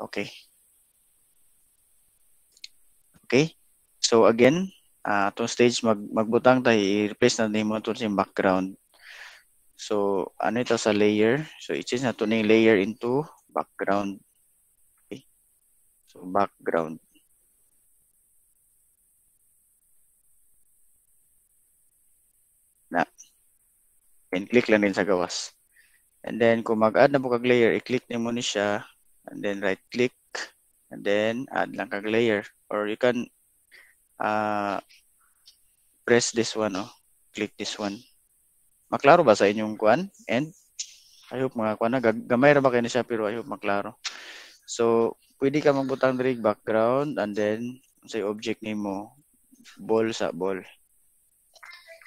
okay? Okay? So again, uh, ah, itong stage, mag magbutang tayo, i-replace na nimo ito sa background. So, ano ito sa layer? So, i-change na ito ng layer into background. Okay? So, background. Na. And click lang din sa gawas. And then, kung mag-add na po kag layer, i-click nimo ni siya and then right click and then add lang kag layer or you can uh, press this one oh click this one maklaro ba sa inyong kuan and I hope mga kuan gamay ra ba kayo siya pero I hope maklaro so pwede ka magbutang diri background and then say object name mo ball sa ball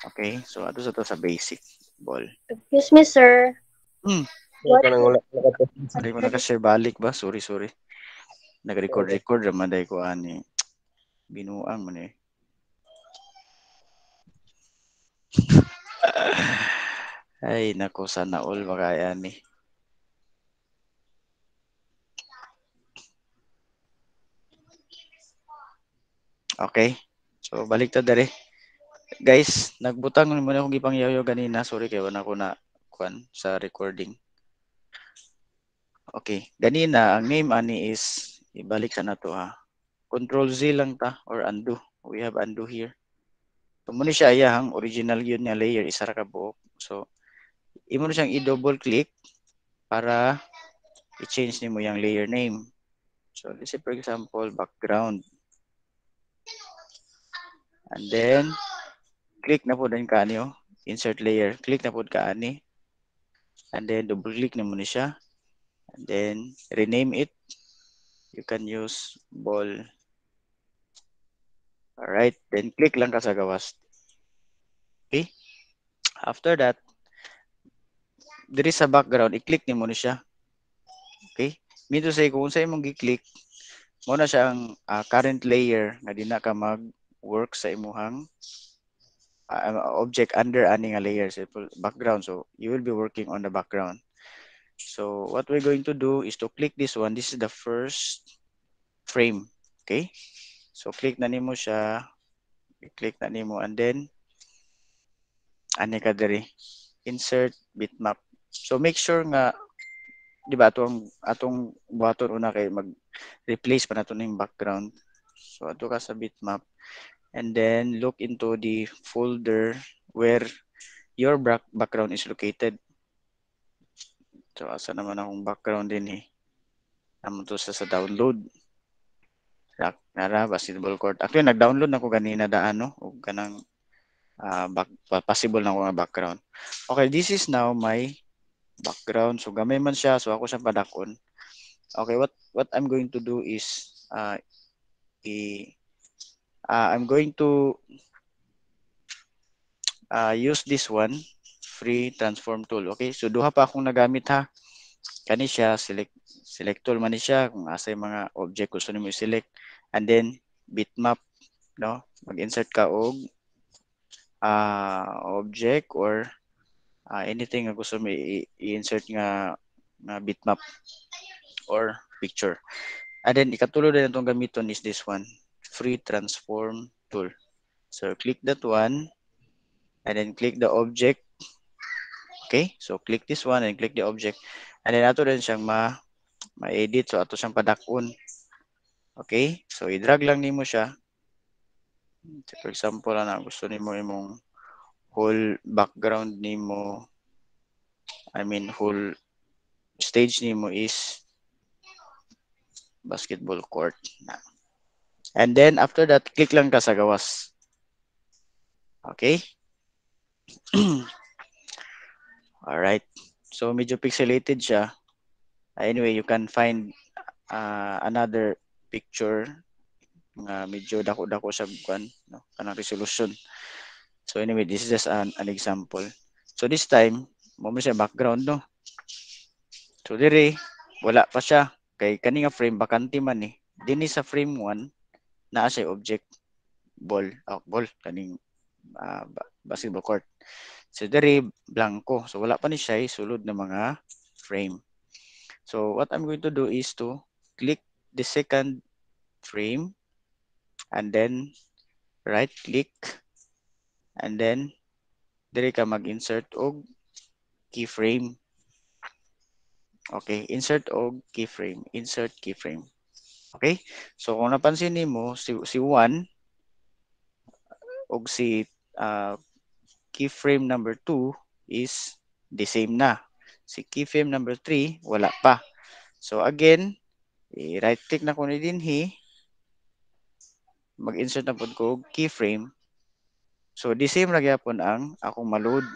okay so ato sa to sa basic ball excuse me sir mm. Wala ka nang wala ka Sorry mo na kasi balik ba? Sorry, sorry. Nag-record-record ramaday ko ani. Binuang man eh. Ay, nako sana all makaya ni. Okay. So balik ta dere. Guys, nagbutang mo na akong gipangyayo ganina. Sorry kay wala ko na kwan sa recording. Okay. na ang name ani is, ibalik sa na ha. Control Z lang ta or undo. We have undo here. Tumo ni siya ang original yun nga layer, isa ra ka buok. So, imo na siyang i-double click para i-change nimo yang layer name. So, let's say for example, background. And then, click na pud din ka niyo. Oh. Insert layer. Click na pud ka ani. And then, double click naman ni siya and then rename it. You can use ball. All right, then click lang ka sa gawas. Okay? After that, there is a background. I-click ni mo na siya. Okay? Mito say kung sa imong gi-click, mo na siya ang uh, ah, current layer na di na ka mag-work sa imuhang uh, object under ani nga layer. So, background. So, you will be working on the background. So what we're going to do is to click this one. This is the first frame. Okay? So click na nimo siya. I-click na nimo and then ani ka diri. Insert bitmap. So make sure nga di ba atong atong buhaton una kay mag replace pa nato ning background. So ato ka sa bitmap and then look into the folder where your background is located. So, asa naman akong background din eh. Naman to sa, sa download. Sa Nara, basketball court. Actually, nag-download na ko ganina daan, no? O ganang uh, ah, back, possible na ko nga background. Okay, this is now my background. So, gamay man siya. So, ako siya padakon. Okay, what what I'm going to do is uh, i uh, I'm going to uh, use this one free transform tool. Okay, so duha pa akong nagamit ha. Kani siya, select, select tool man siya, kung asa yung mga object gusto nimo i-select. And then, bitmap, no? Mag-insert ka og uh, object or uh, anything na gusto mo i-insert nga, nga bitmap or picture. And then, ikatulod na itong gamiton is this one, free transform tool. So, click that one and then click the object Okay? So click this one and click the object. And then ato din siyang ma ma-edit. So ato siyang padakon. Okay? So i-drag lang nimo siya. So, for example, ano, gusto nimo imong whole background nimo I mean whole stage nimo is basketball court na. And then after that, click lang ka sa gawas. Okay? Alright. So medyo pixelated siya. Anyway, you can find uh, another picture nga uh, medyo dako-dako sa buwan, no? Kanang resolution. So anyway, this is just an, an example. So this time, mo siya background, no? So dire, wala pa siya. Kay kani nga frame bakante man ni. Eh. Dini sa frame 1 naa siya object ball, oh, ball kaning uh, basketball court. So dere blanco. So wala pa ni siya sulod ng mga frame. So what I'm going to do is to click the second frame and then right click and then dere ka mag-insert og keyframe. Okay, insert og keyframe, insert keyframe. Okay? So kung napansin nimo si si 1 og si uh, keyframe number 2 is the same na. Si keyframe number 3, wala pa. So again, i-right click na ko din dinhi. Mag-insert na pod ko keyframe. So the same ra gyapon ang akong maload.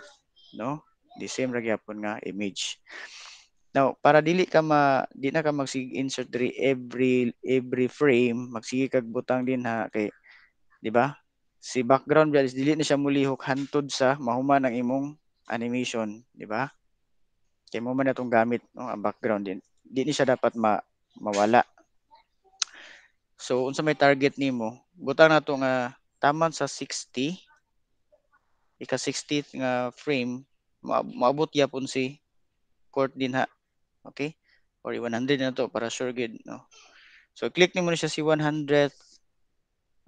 no? The same ra gyapon nga image. Now, para dili ka ma di na ka mag insert every every frame, magsige kag butang din ha kay di ba? si background bias dili na siya mulihok hantod sa mahuman ang imong animation, di ba? Kay mo man natong gamit no, ang background din. Di ni siya dapat ma mawala. So unsa may target nimo? Butang nato nga taman sa 60 ika 60th nga frame maabot yapon si court din ha. Okay? Or 100 na to para sure good no. So click nimo na siya si 100th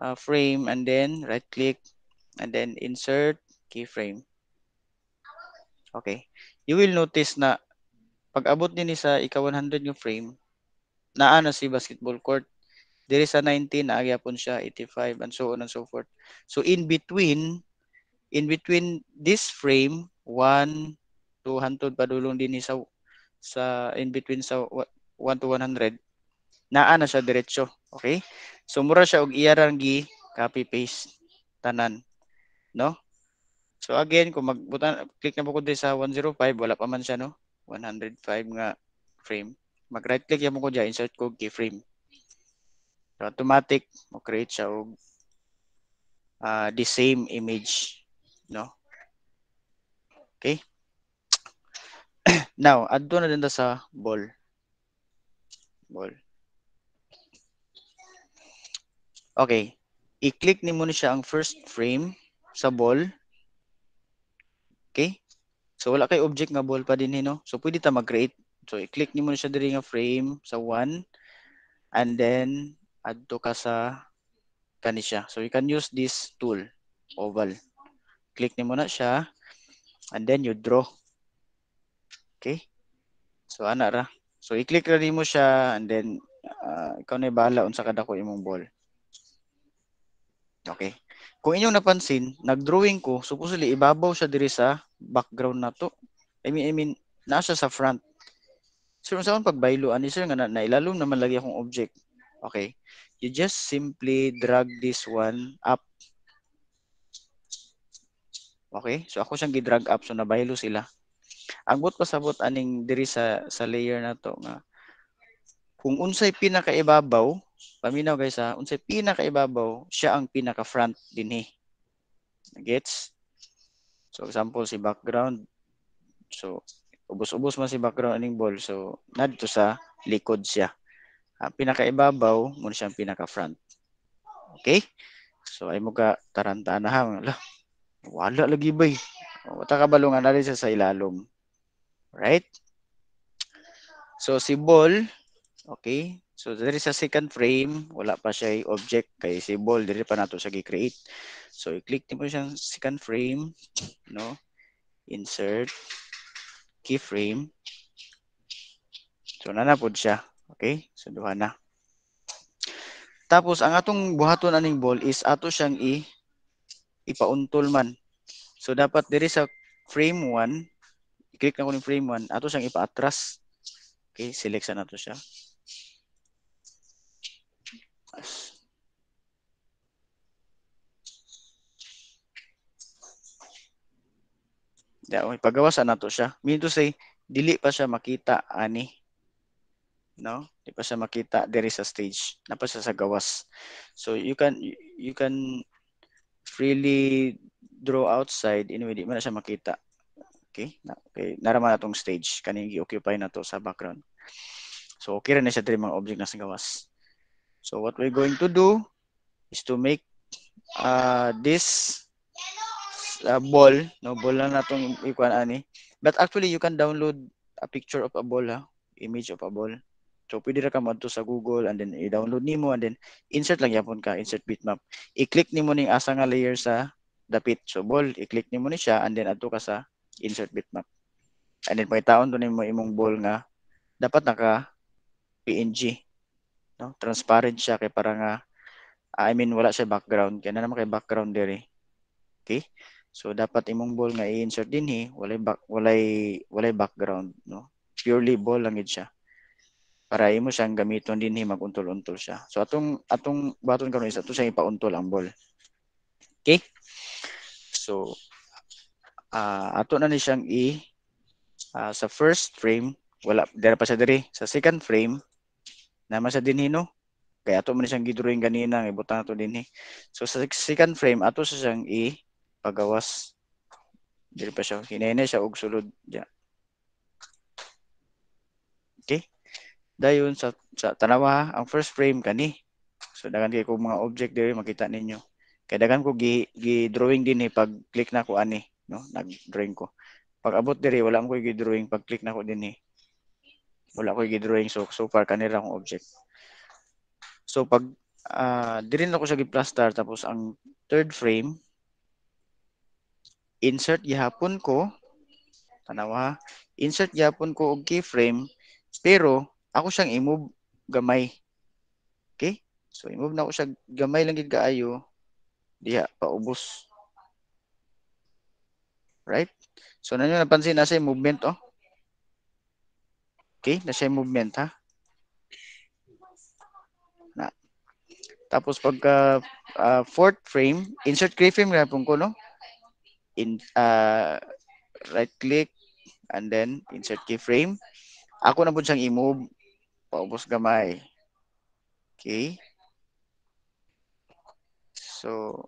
uh, frame and then right click and then insert keyframe. Okay. You will notice na pag abot din sa ika-100 yung frame, naa na si basketball court. There is a 19, naagyapon siya, 85, and so on and so forth. So in between, in between this frame, 1 200, padulong din sa, sa in between sa 1 to 100, naa na ano siya diretso. Okay? So mura siya og iya e gi copy paste tanan. No? So again, kung magbutan click na mo ko diri sa 105, wala pa man siya no. 105 nga frame. Mag right click mo ko diya, insert ko keyframe. So automatic mo create siya og uh, the same image, no? Okay? Now, add na din sa ball. Ball. Okay. I-click ni mo siya ang first frame sa ball. Okay? So wala kay object nga ball pa din eh, no? So pwede ta mag-create. So i-click ni mo siya diri nga frame sa 1 and then adto ka sa kani siya. So you can use this tool, oval. Click ni mo na siya and then you draw. Okay? So ana ra. So i-click ra mo siya and then uh, ikaw na bahala unsa kada ko imong ball. Okay. Kung inyo napansin, nagdrawing ko, supposedly ibabaw siya diri sa background na to. I mean, I mean, naa sa front. Sir, unsa man pagbaylo ani sir nga na, nailalom naman lagi akong object. Okay. You just simply drag this one up. Okay? So ako siyang gi-drag up so nabaylo sila. Ang Angbot pasabot aning diri sa sa layer na to nga kung unsay pinakaibabaw Paminaw guys ha, unsay pinakaibabaw, siya ang pinaka front dinhi. Eh. Gets? So example si background. So ubos-ubos man si background aning ball. So nadto sa likod siya. Ang pinakaibabaw mo ang pinaka front. Okay? So ay mo ka tarantaan na ha. Wala, wala lagi ba eh. Wata kabalungan na rin siya sa ilalom. Right? So si ball, okay, So there is a second frame, wala pa siya object kay si ball dire pa nato sa gi-create. So i-click nimo siya second frame, no? Insert keyframe. So nana pod siya. Okay? So duha na. Tapos ang atong buhaton aning ball is ato siyang i ipauntol man. So dapat dire sa frame 1, i-click na ko ni frame 1, ato siyang ipa-atras. Okay, select sa nato siya. Yeah, Daoy na nato siya. Mean to say dili pa siya makita ani. No? Di pa siya makita there is a stage. Napa siya sa gawas. So you can you can freely draw outside anyway di man siya makita. Okay? Na, okay, naraman natong stage kaning gi-occupy na to sa background. So okay ra na siya diri mga object na sa gawas. So what we're going to do is to make uh, this is uh, a ball. No, ball lang natong ikuan ani. But actually, you can download a picture of a ball, ha? image of a ball. So, pwede ra ka madto sa Google and then i-download nimo and then insert lang yapon ka, insert bitmap. I-click nimo ning asa nga layer sa dapit. So, ball, i-click nimo ni siya and then adto ka sa insert bitmap. And then pagitaon to nimo imong ball nga dapat naka PNG. No? Transparent siya kay para nga I mean wala siya background kay na naman kay background dere Okay? So dapat imong ball nga i-insert din hi, eh. walay back, walay walay background, no? Purely ball lang gid siya. Para imo siyang gamiton din hi eh, maguntol-untol siya. So atong atong baton karon isa ato sa ipauntol ang ball. Okay? So uh, ato na ni siyang i uh, sa first frame wala dira pa siya diri sa second frame naman siya dinhi eh, no kaya ato man siyang gidrawing ganina nga ibutang ato hi. so sa second frame ato sa siyang i pagawas diri pa siya kinene siya og sulod diya okay dayon sa sa tanawa ang first frame kani so dagan kay kog mga object diri makita ninyo kay dagan ko gi, gi drawing din eh, pag click na ko ani no nag drawing ko pag abot diri wala ko gi drawing pag click na ko din eh. wala ko gi drawing so so far kanila akong object so pag uh, diri na ko siya gi plaster tapos ang third frame insert gihapon ko tanawa insert gihapon ko og keyframe pero ako siyang i-move gamay okay so i-move na ko siya gamay lang gid kaayo diha paubos right so nanyo napansin na siya movement oh okay na siya movement ha na tapos pagka uh, fourth frame insert keyframe gihapon ko no in uh, right click and then insert keyframe. Ako na po siyang i-move paubos gamay. Okay. So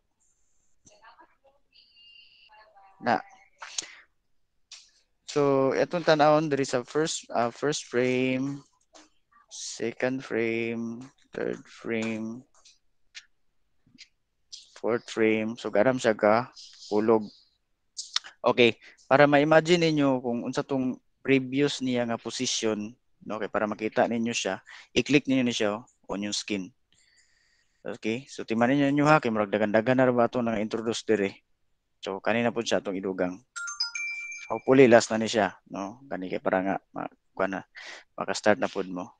na So itong tanawon there is a first uh, first frame, second frame, third frame, fourth frame. So garam siya ka ulog Okay, para ma-imagine ninyo kung unsa tong previous niya nga position, no, okay, para makita ninyo siya, i-click ninyo ni siya oh, on yung skin. Okay, so timan ninyo nyo ha, kay murag dagan-dagan na ba ito nang introduce dire. So kanina po siya itong idugang. Hopefully last na ni siya, no? Kani kay para nga makuha na maka-start na pod mo.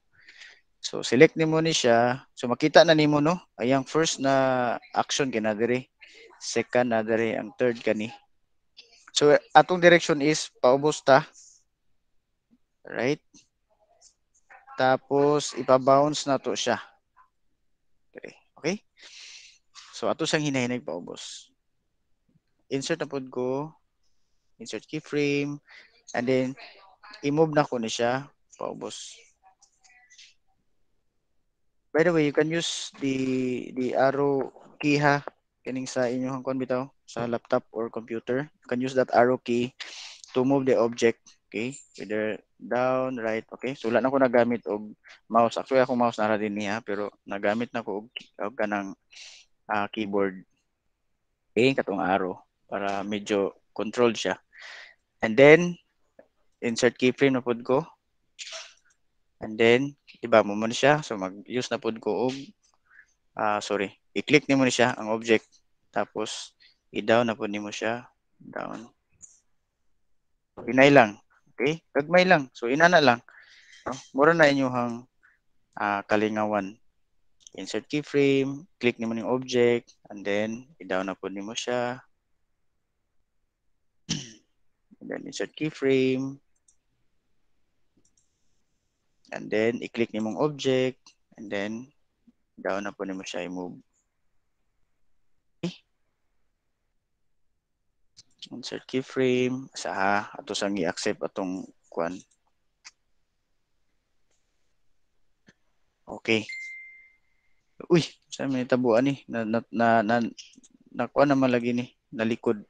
So select nimo ni siya. So makita na nimo no, ayang first na action kay na dire, second na dire, ang third kani, So, atong direction is paubos ta. Right? Tapos, ipabounce na to siya. Okay? okay? So, ato siyang hinahinag paubos. Insert na pod ko. Insert keyframe. And then, i-move na ko na siya paubos. By the way, you can use the the arrow key ha kaning sa inyong hangkon bitaw sa laptop or computer you can use that arrow key to move the object okay either down right okay so wala na ko nagamit og mouse actually ako mouse na din niya pero nagamit na ko og, og kanang uh, keyboard okay katong arrow para medyo controlled siya and then insert keyframe na pud ko and then iba mo man siya so mag use na pud ko og uh, sorry i-click nimo ni siya ang object tapos, i-down na po nimo siya. Down. Inay lang. Okay? Kagmay lang. So, inana lang. No? Mura na inyuhang uh, ah, kalingawan. Insert keyframe. Click nimo yung object. And then, i-down na po nimo siya. And then, insert keyframe. And then, i-click nimong object. And then, down na po nimo siya i-move. insert keyframe sa ato sang i-accept atong kwan okay uy sa may tabuan ni na na na, na nakuha na malagi ni nalikod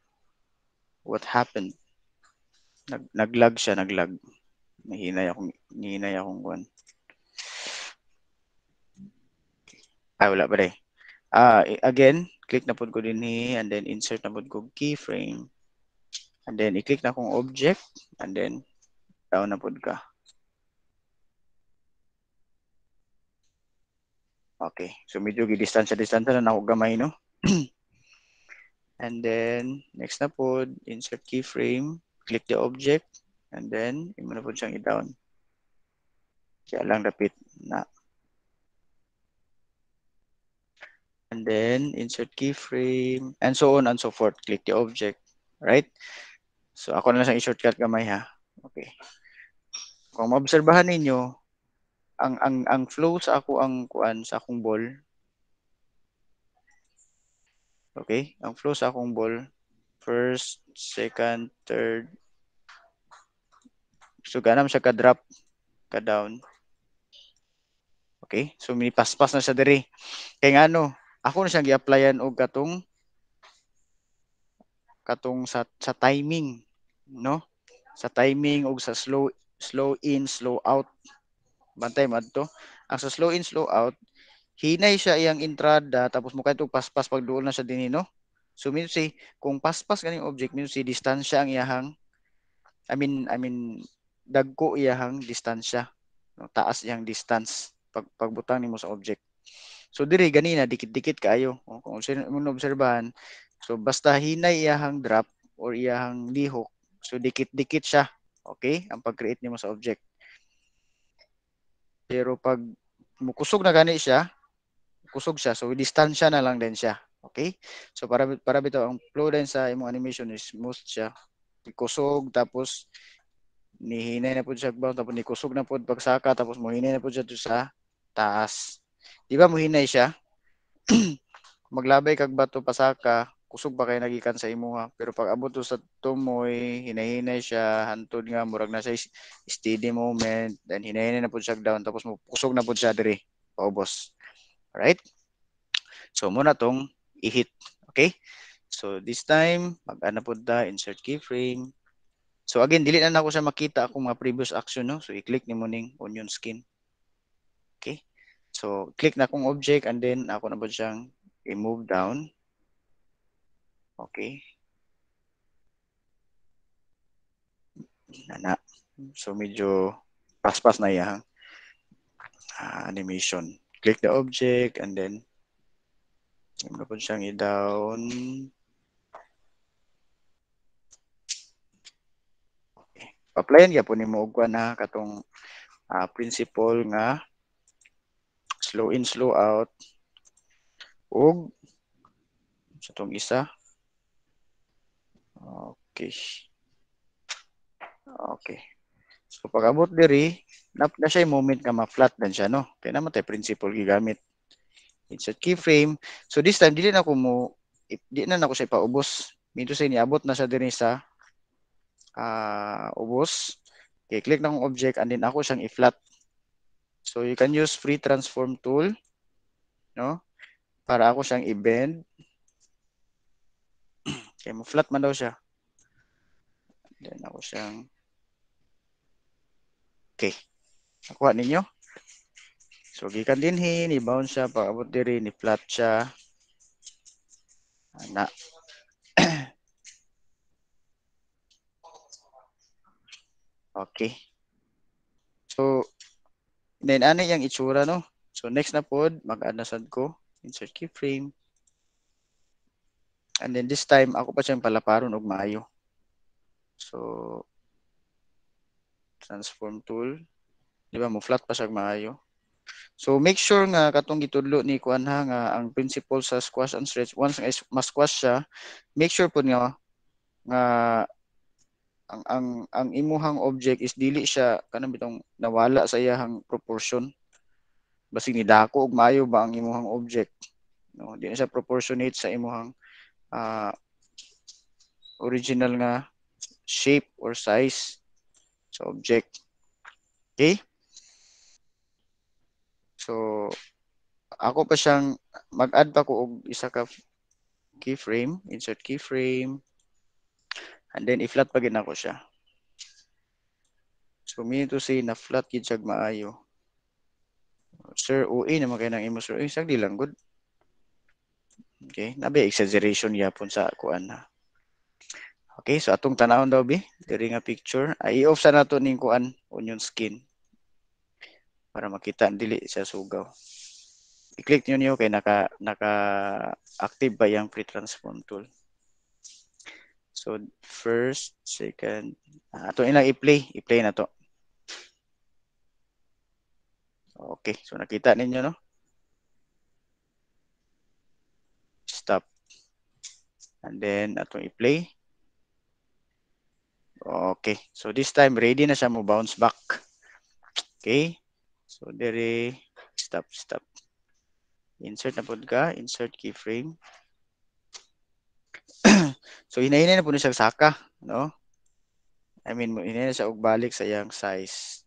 what happened nag naglag siya naglag nahinay akong nahinay akong kwan ay ah, wala ba ah again click na pud ko din ni and then insert na pud ko keyframe And then, i-click na kong object. And then, down na po ka. Okay. So, medyo gidistansya distance na ako gamay, no? and then, next na po, insert keyframe. Click the object. And then, imo na po siyang i-down. Kaya lang repeat na. And then, insert keyframe. And so on and so forth. Click the object. Right? So, ako na lang siyang i-shortcut kamay ha. Okay. Kung maobserbahan ninyo, ang ang ang flow sa ako ang kuan sa akong ball. Okay? Ang flow sa akong ball first, second, third. So ganam siya ka drop, ka down. Okay? So mini paspas na siya diri. Kay ngano, ako na siyang gi-applyan og katong katong sa sa timing no? Sa timing o sa slow slow in, slow out. Bantay mo to. Ang sa slow in, slow out, hinay siya iyang entrada tapos mo kadto paspas duol na siya dinhi no. So minus si kung paspas ganing object minus si distansya ang iyahang I mean I mean dagko iyahang distansya. No? Taas iyang distance pag pagbutang nimo sa object. So diri ganina dikit-dikit kaayo. kung kung mo obserbahan, so basta hinay iyahang drop or iyahang lihok So, dikit-dikit siya. Okay? Ang pag-create nimo sa object. Pero pag mukusog na gani siya, kusog siya. So, distansya na lang din siya. Okay? So, para, para bitaw ang flow din sa imong animation is smooth siya. Kusog, tapos nihinay na pud siya bounce, tapos ni kusog na po pagsaka, tapos muhinay na pud siya sa taas. Di ba muhinay siya? Maglabay kag bato pasaka, kusog ba kay nagikan sa ha? pero pag abot sa tumoy hinahinay siya hantod nga murag na siya, steady moment then hinahinay na pud siya down tapos kusog na pud siya diri boss. right so muna tong i-hit okay so this time mag ana pud da, insert keyframe so again dili na nako siya makita akong mga previous action no so i-click ni mo ning onion skin okay so click na akong object and then ako na pud siyang i-move down Okay. Ginana. So medyo paspas na iya. Uh, ah, animation. Click the object and then Ano po siyang i-down. Okay. Paplayan niya po ni Mugwa na katong uh, principle nga slow in, slow out. Ug sa itong isa, Turkish. Okay. So pag abot diri, nap na siya moment nga ma-flat dan siya no. Kay naman tay principle gigamit. Insert keyframe. So this time dili na ko mo di na nako siya paubos. Dito sa niabot na siya diri sa uh, ubos. Okay, click na kong object and then ako siyang i-flat. So you can use free transform tool no para ako siyang i-bend. Okay, mo flat man daw siya. Then ako siyang Okay. Nakuha ninyo? So gikan din hi ni bounce siya paabot diri ni flat siya. Ana. okay. So then ani yang itsura no. So next na pod mag-add na sad ko insert keyframe. And then this time ako pa siyang palaparon og maayo. So, transform tool. Di ba, mo flat pa siya maayo. So, make sure nga katong gitudlo ni Kuan ha nga ang principle sa squash and stretch, once nga mas squash siya, make sure po nga nga ang ang ang imuhang object is dili siya kanang bitong nawala sa iyang proportion basig ni dako og maayo ba ang imuhang object no di na siya proportionate sa imuhang uh, original nga shape, or size sa object. Okay? So, ako pa siyang, mag-add pa ko og isa ka keyframe, insert keyframe, and then i-flat pa gina siya. So, meaning to say na flat gid siya maayo. Sir, OA naman kayo ng imo, sir. Uy, sagdi lang, good. Okay, nabi exaggeration yapon sa kuan ha. Okay, so atong tanahon daw bi, diri nga picture. Ah, i off sa nato ning kuan onion skin para makita ang dili sa sugaw. I-click niyo niyo kay naka naka active ba yang pre transform tool. So first, second, ato ah, i-play, i-play na to. Okay, so nakita ninyo no? Stop. And then atong i-play. Okay. So this time, ready na siya mo bounce back. Okay. So dere, stop, stop. Insert na po ka. Insert keyframe. so hinahinay na po na siya saka. No? I mean, hinahinay na siya balik sa yang size.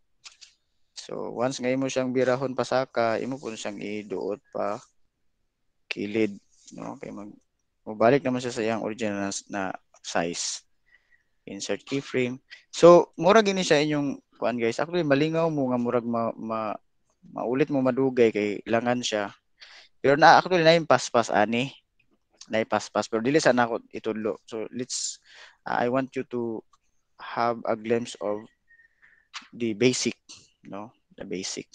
So once ngayon mo siyang birahon pa saka, imo po na siyang iduot pa kilid. No? Okay, mag, mabalik naman siya sa iyang original na size insert keyframe. So, mura gini siya inyong kuan guys. Actually malingaw mo nga murag ma, ma maulit mo madugay kay ilangan siya. Pero na actually na yung paspas ani. Na yung paspas pero dili sana ako itudlo. So, let's uh, I want you to have a glimpse of the basic, no? The basic.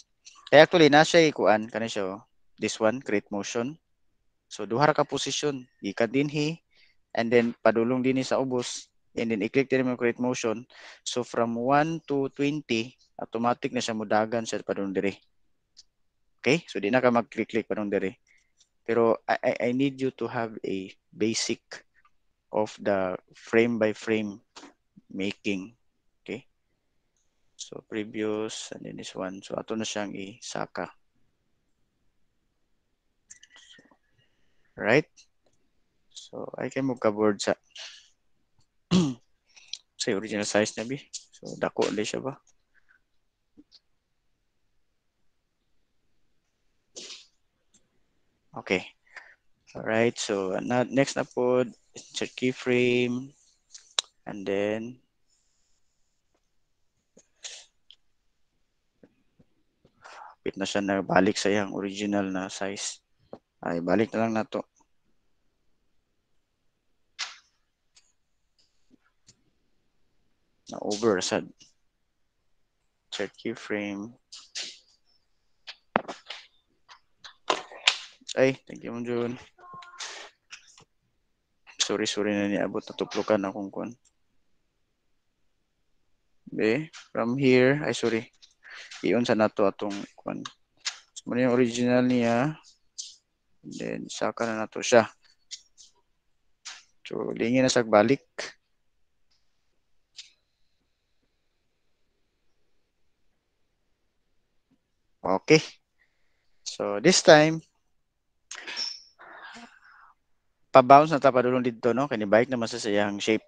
Kaya eh, actually na siya kuan kani siya. Oh. This one create motion. So duha ka position, gikan dinhi and then padulong dinhi sa ubos and then i-click din mo create motion. So from 1 to 20, automatic na siya mudagan sa padung diri. Okay? So di na ka mag-click-click padung diri. Pero I, I need you to have a basic of the frame by frame making. Okay? So previous and then this one. So ato na siyang i-saka. Right? So I can move ka board sa sa original size na bi. So dako ulit siya ba. Okay. All right. so na, next na po, insert keyframe, and then bit na siya na balik sa iyang original na size. Ay, balik na lang na to. na over sad set keyframe ay thank you mo sorry sorry na niabot natuplukan akong kun. Okay, from here, ay sorry. Iyon sa nato atong kun. Muna yung original niya. And then saka na nato siya. So, lingi na sa balik. Okay. So, this time, pabounce na ta dito, no? Kanibike naman sa sayang shape.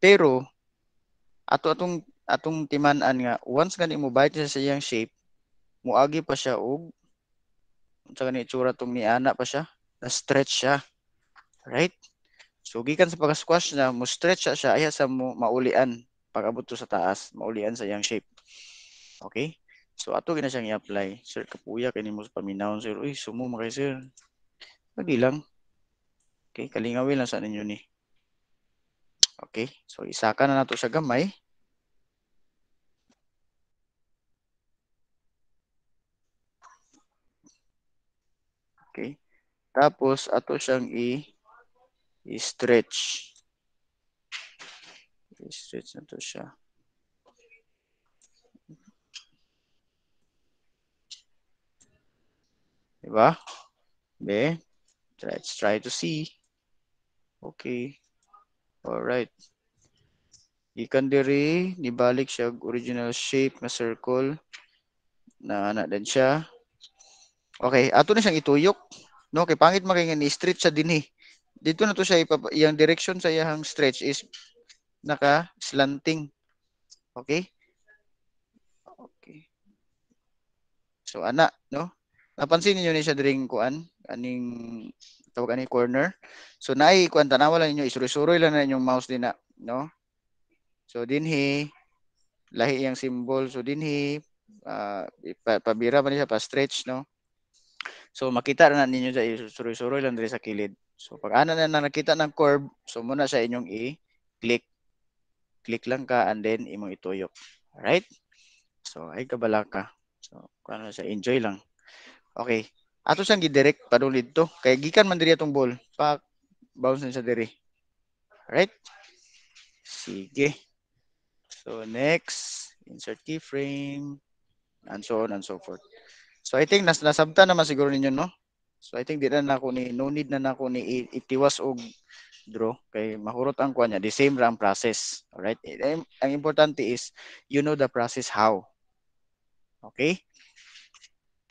Pero, ato atong atong timanan nga, once gani mo bite sa sayang shape, muagi pa siya og sa gani itsura tong ana pa siya, na-stretch siya. Right? So, gikan sa pag-squash na, mo-stretch siya siya, ayas sa mo maulian. Pag-abot sa taas, maulian sa yang shape. Okay? So ato gina siyang i-apply. Sir Kapuya kay nimo paminawon sir. Uy, sumo makay sir. Pagi lang. Okay, kalingawin lang sa ninyo ni. Okay, so isaka na nato sa gamay. Okay. Tapos ato siyang i, i stretch. I stretch nato siya. Di ba? Okay. Let's try to see. Okay. Alright. Ikan diri, nibalik siya original shape na circle. Na anak din siya. Okay, ato na siyang ituyok. No, kay pangit makingin i-stretch sa dinhi. Eh. Dito na to siya ipap- yung direction sa iyang stretch is naka slanting. Okay? Okay. So anak, no? Napansin niyo ni siya dring kuan aning tawag ani corner. So nay kuan tanawa lang inyo isuroy-suroy lang na inyong mouse din na, no? So dinhi lahi yang symbol. So dinhi uh, ah, pabira man siya pa stretch, no? So makita na ninyo sa isuroy-suroy lang diri sa kilid. So pag ana na, na nakita ng curve, so muna sa inyong i-click. Click lang ka and then imong ituyok. right So ay kabalaka ka. So kano sa enjoy lang. Okay. Ato sang gidirect padulid dito. Kay gikan man diri atong ball. Pa bounce sa diri. Right? Sige. So next, insert keyframe and so on and so forth. So I think nas nasabta naman siguro ninyo no. So I think di na nako ni no need na nako ni itiwas og draw kay mahurot ang kuan the same lang process. All right? Eh, eh, ang importante is you know the process how. Okay?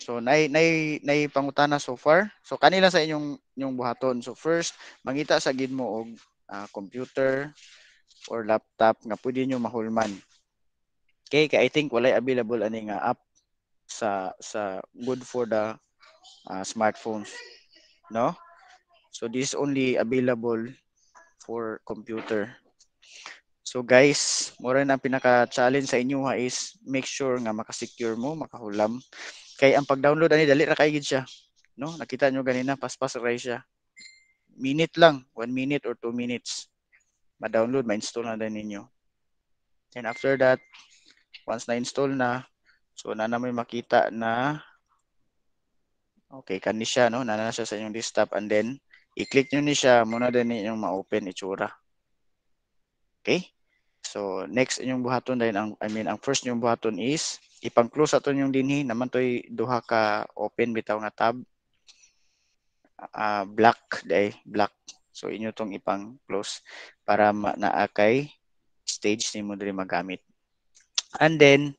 So nay nay nay pangutana so far. So kanila sa inyong inyong buhaton. So first, mangita sa gid mo og uh, computer or laptop nga pwede niyo mahulman. Okay, kay I think walay available ani nga app sa sa good for the uh, smartphones, no? So this is only available for computer. So guys, mura ang pinaka-challenge sa inyo ha is make sure nga makasecure mo, makahulam Kay ang pag-download ani dali ra kay gid siya. No? Nakita nyo ganina paspas ra siya. Minute lang, 1 minute or 2 minutes. Ma-download, ma-install na din ninyo. Then after that, once na-install na, so na na makita na okay, kani siya, no? Nana na siya sa inyong desktop and then i-click nyo ni siya, muna din ninyong ma-open itsura. Okay? So, next inyong buhaton din. ang, I mean, ang first inyong buhaton is ipang-close ato yung dinhi naman toy duha ka open bitaw nga tab uh, black day black so inyo tong ipang close para naa kay stage nimo diri magamit and then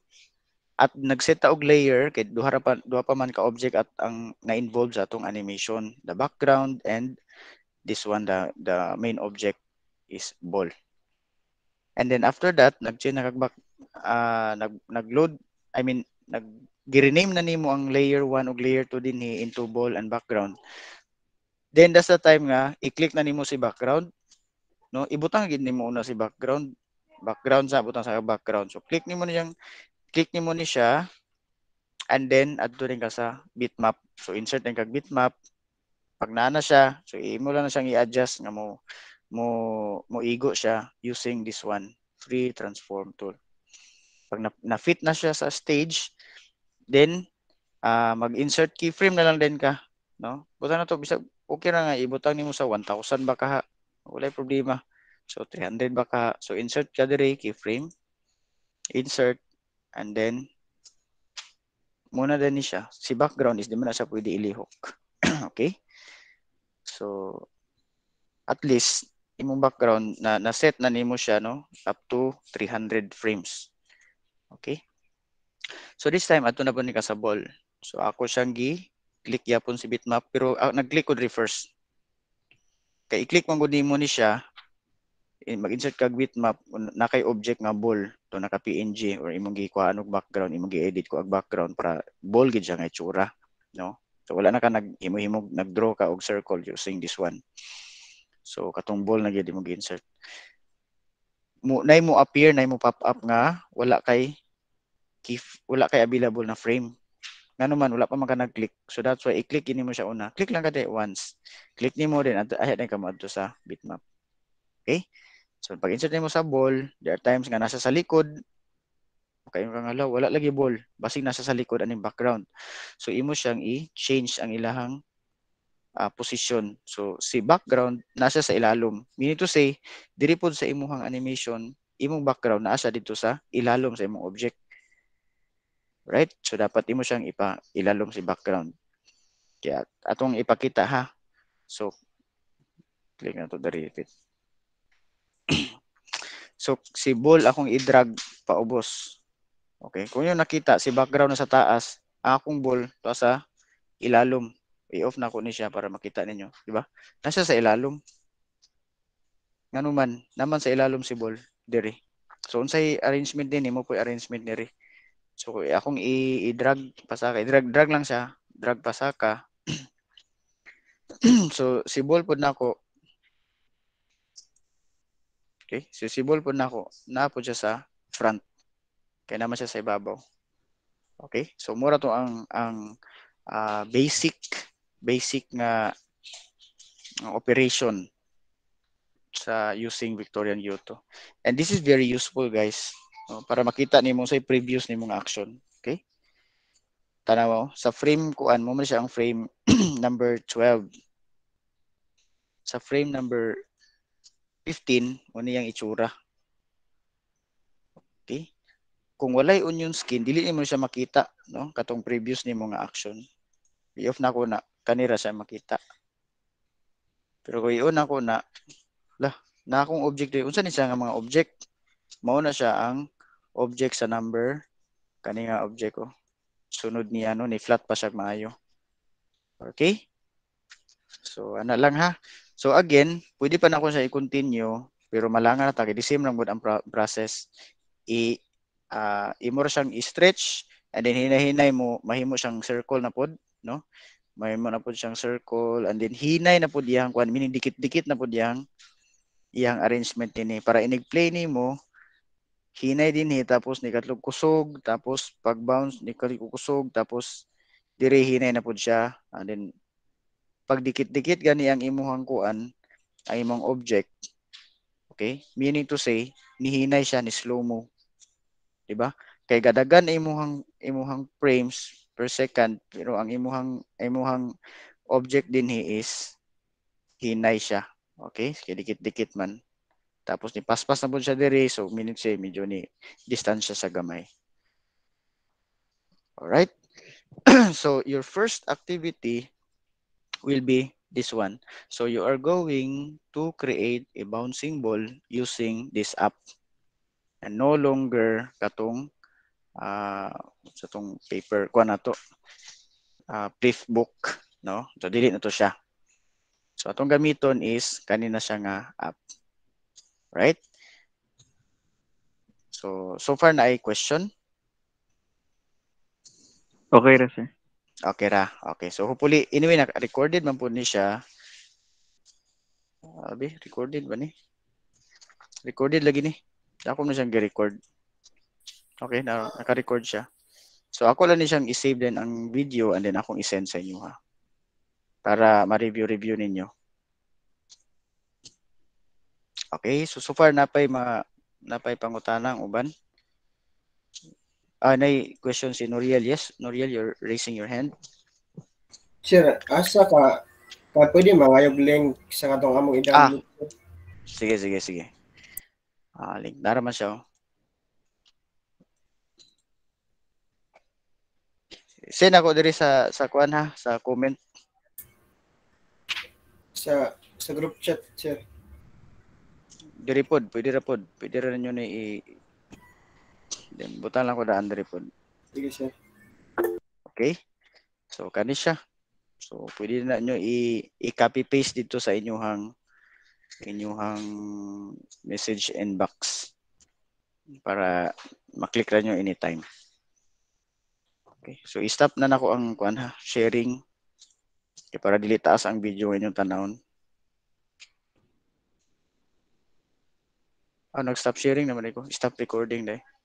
at nagset og layer kay duha pa duha pa man ka object at ang na-involve sa atong animation the background and this one the the main object is ball and then after that nag-change na uh, nag nag-load I mean, nag rename na nimo ang layer 1 ug layer 2 dinhi into ball and background. Then that's the time nga i-click na nimo si background. No, ibutang gid nimo una si background. Background sa butang sa background. So click nimo niyang click nimo ni siya and then adto rin ka sa bitmap. So insert din kag bitmap. Pag naa siya, so imo lang na siyang i-adjust nga mo mo mo igo siya using this one free transform tool. Pag na-fit na siya sa stage, then uh, mag-insert keyframe na lang din ka, no? Buta na to bisag okay na nga ibutang nimo sa 1000 baka Wala problema. So 300 baka, So insert ka diri keyframe. Insert and then muna din ni siya. Si background is di man na siya pwede ilihok. okay? So at least imong background na na set na nimo siya no up to 300 frames. Okay? So this time ato na po ni kasabol. So ako siyang gi click yapon si bitmap pero uh, nag-click ko reverse. Kay i-click mo gud nimo ni siya eh, mag-insert kag bitmap na kay object nga ball to naka PNG or imong gi kuha anog background imong gi-edit ko ag background para ball gid siya nga itsura no so wala na ka naghimo-himog nag-draw ka og circle using this one so katong ball na gid imong gi-insert mo nay mo appear nay mo pop up nga wala kay kif wala kay available na frame ngano man wala pa man ka nag-click so that's why i-click ini mo siya una click lang kada once click nimo din at ahead ka mo adto sa bitmap okay so pag insert mo sa ball there are times nga nasa sa likod okay mo nga wala lagi ball basig nasa sa likod aning background so imo siyang i-change ang ilahang uh, ah, position. So si background nasa sa ilalom. Meaning to say, diri pod sa imong animation, imong background naa sa dito sa ilalom sa imong object. Right? So dapat imo siyang ipa ilalom si background. Kaya atong ipakita ha. So click na to diri repeat. so si ball akong i-drag paubos. Okay, kung yung nakita si background na sa taas, akong ball to sa ilalom i-off na ko ni siya para makita ninyo, di ba? Nasa sa ilalom. Nganuman, naman sa ilalom si ball dire. So unsay arrangement din nimo po arrangement dire. So eh, akong i-drag pasaka, i-drag drag lang siya, drag pasaka. so si ball pud nako. Okay, so si ball pud nako, na po siya sa front. Kaya naman siya sa ibabaw. Okay? So mura to ang ang uh, basic basic nga operation sa using Victorian Yoto. And this is very useful guys para makita nimo sa previous nimong action. Okay? Tanaw sa frame kuan mo man siya ang frame number 12. Sa frame number 15 mo niyang itsura. Okay? Kung walay onion skin, dili mo siya makita no katong previous nimo nga action. I-off na ko na kanira sa makita pero kung iyon ko na lah na akong object unsa ni siya nga mga object mao na siya ang object sa number kani nga object ko oh. sunod ni ano ni flat pa siya maayo okay so ana lang ha so again pwede pa na ko siya i-continue pero malangan na ta the same lang gud ang process i uh, ah, imor siyang i-stretch and then hinahinay mo mahimo siyang circle na pod no mayroon na po siyang circle. And then, hinay na po diyang, kwan, meaning dikit-dikit na po diyang, iyang arrangement nini. Eh. Para inig-play ni mo, hinay din he, eh. tapos ni katlog kusog, tapos pag bounce ni katlog kusog, tapos dire hinay na po siya. And then, pag dikit-dikit gani ang imuhang kuan, ang imong object, okay? Meaning to say, ni hinay siya ni slow mo. di ba Kay gadagan imuhang imuhang frames per second pero ang imuhang imuhang object din he is hinay siya. Okay? Kidikit-dikit man. Tapos ni paspas na po siya diri so minute siya medyo ni distansya sa gamay. all right so your first activity will be this one. So you are going to create a bouncing ball using this app. And no longer katong uh, sa tong paper ko na to uh, ah, brief book no so dili na to siya so atong gamiton is kanina siya nga app right so so far na ay question okay ra sir okay ra okay so hopefully anyway na recorded man po ni siya ah, Abi, recorded ba ni? Recorded lagi ni. Ako na siyang gi-record. Okay, na, naka-record siya. So ako lang din siyang i-save din ang video and then akong i-send sa inyo ha. Para ma-review-review ninyo. Okay, so so far napay ma napay pangutana ang uban. Ah, uh, nay question si Noriel. Yes, Noriel, you're raising your hand. Sir, asa ka pa pwede mangayog link sa katong among ah. i-download. Ah. Sige, sige, sige. Ah, link. Dara man siya. Oh. Send ako diri sa sa kuan ha, sa comment. Sa sa group chat, sir. Diri pod, pwede ra pod. Pwede ra ninyo na i Then butan lang ko da diri pod. Sige, sir. Okay. So kani siya. So pwede na nyo i, i copy paste dito sa inyong inyuhang message inbox para maklik ra nyo anytime. Okay. So, i-stop na nako ang kuan ha, sharing. Okay, para dili taas ang video inyong tanawon. Ah, nag-stop sharing naman ako. Stop recording dai.